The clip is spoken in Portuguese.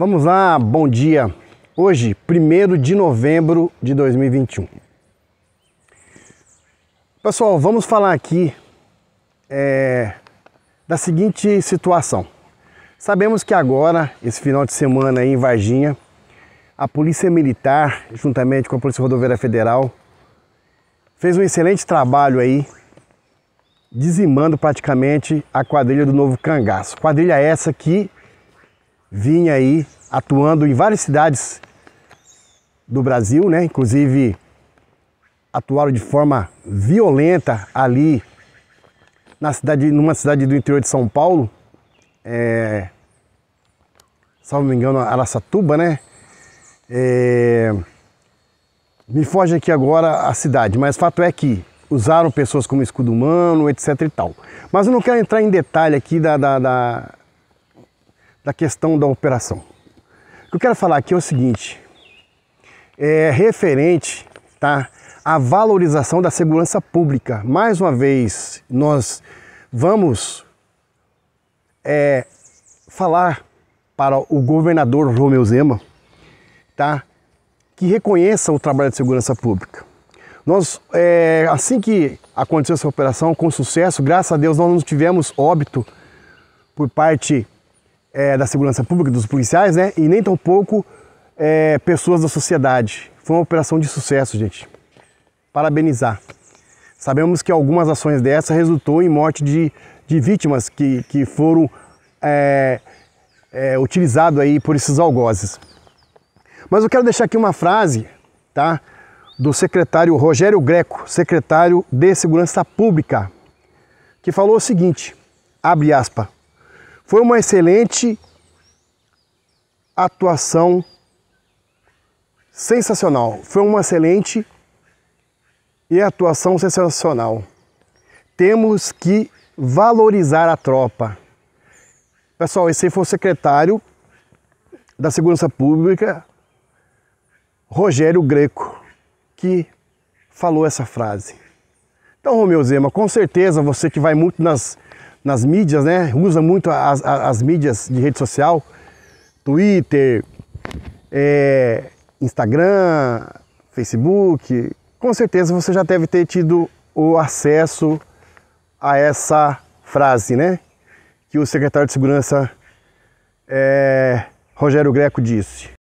Vamos lá, bom dia. Hoje, 1 de novembro de 2021. Pessoal, vamos falar aqui é, da seguinte situação. Sabemos que agora, esse final de semana em Varginha, a Polícia Militar, juntamente com a Polícia Rodoviária Federal, fez um excelente trabalho aí, dizimando praticamente a quadrilha do Novo Cangaço. Quadrilha essa que vinha aí atuando em várias cidades do Brasil, né? Inclusive atuaram de forma violenta ali na cidade, numa cidade do interior de São Paulo, é, salvo me engano, Araçatuba, né? É, me foge aqui agora a cidade, mas fato é que usaram pessoas como escudo humano, etc e tal. Mas eu não quero entrar em detalhe aqui da, da, da, da questão da operação. O que eu quero falar aqui é o seguinte: é referente, tá? valorização da segurança pública. Mais uma vez, nós vamos é, falar para o governador Romeu Zema, tá? Que reconheça o trabalho de segurança pública. Nós, é, assim que aconteceu essa operação, com sucesso, graças a Deus, nós não tivemos óbito por parte é, da segurança pública, dos policiais, né? E nem tampouco é, pessoas da sociedade. Foi uma operação de sucesso, gente. Parabenizar. Sabemos que algumas ações dessa resultou em morte de, de vítimas que, que foram é, é utilizadas aí por esses algozes. Mas eu quero deixar aqui uma frase, tá? Do secretário Rogério Greco, secretário de Segurança Pública, que falou o seguinte, abre aspas, foi uma excelente atuação sensacional. Foi uma excelente e atuação sensacional. Temos que valorizar a tropa. Pessoal, esse foi o secretário da Segurança Pública, Rogério Greco, que falou essa frase. Então, Romeu Zema, com certeza você que vai muito nas nas mídias, né? Usa muito as, as mídias de rede social, Twitter, é, Instagram, Facebook. Com certeza você já deve ter tido o acesso a essa frase, né? Que o secretário de Segurança é, Rogério Greco disse.